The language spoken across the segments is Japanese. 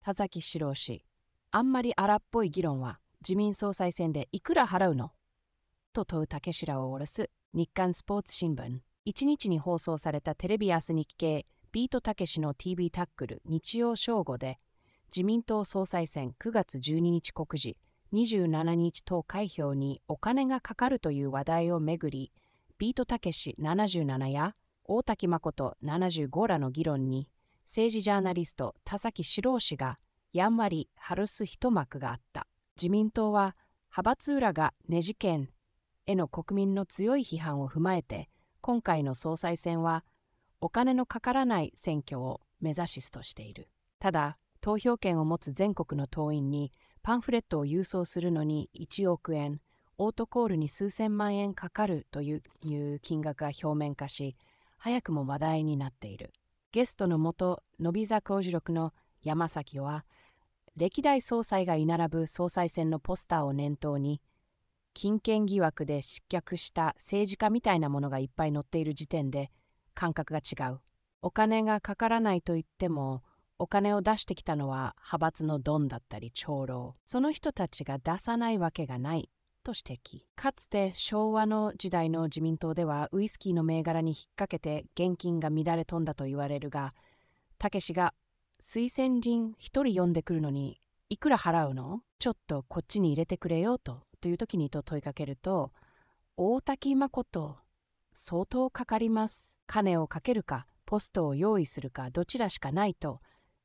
田崎史郎氏あんまり荒っぽい議論は自民総裁選でいくら払うのと問う竹らを下ろす日刊スポーツ新聞1日に放送されたテレビ朝日系ビートたけしの TV タックル日曜正午で自民党総裁選9月12日告示27日投開票にお金がかかるという話題をめぐりビートたけし77や大滝誠75らの議論に政治ジャーナリスト田崎史郎氏がやんわり晴す一幕があった自民党は派閥裏がね事件への国民の強い批判を踏まえて今回の総裁選はお金のかからない選挙を目指しとしているただ投票権を持つ全国の党員にパンフレットを郵送するのに1億円オートコールに数千万円かかるという金額が表面化し早くも話題になっているゲストの元伸び座工事録の山崎は歴代総裁が居並ぶ総裁選のポスターを念頭に金券疑惑で失脚した政治家みたいなものがいっぱい載っている時点で感覚が違うお金がかからないと言ってもお金を出してきたのは派閥のドンだったり長老その人たちが出さないわけがないと指摘かつて昭和の時代の自民党ではウイスキーの銘柄に引っ掛けて現金が乱れ飛んだと言われるがたけしが「推薦人1人呼んでくるのにいくら払うのちょっとこっちに入れてくれよと」という時にと問いかけると「大滝誠相当かかります金をかけるかポストを用意するかどちらしかない」と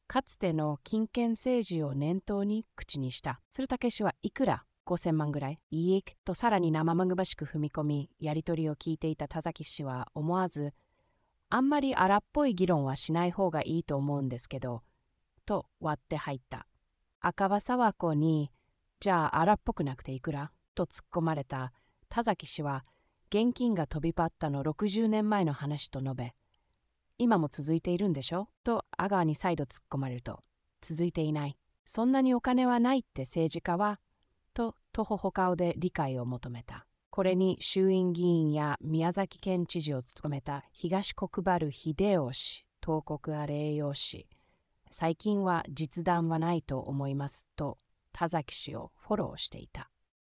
かつての金権政治を念頭に口にした。する氏はいくら5000万ぐらいいいとさらに生々しく踏み込み、やりとりを聞いていた田崎氏は思わず、あんまり荒っぽい議論はしない方がいいと思うんですけど、と割って入った。赤羽沢子に、じゃあ荒っぽくなくていくらと突っ込まれた田崎氏は、現金が飛び交ったの60年前の話と述べ、今も続いているんでしょと阿川に再度突っ込まれると、続いていない。そんなにお金はないって政治家は徒歩ほで理解を求めた。これに衆院議員や宮崎県知事を務めた東国原秀夫氏、東国あれ栄養氏、最近は実弾はないと思いますと田崎氏をフォローしていた。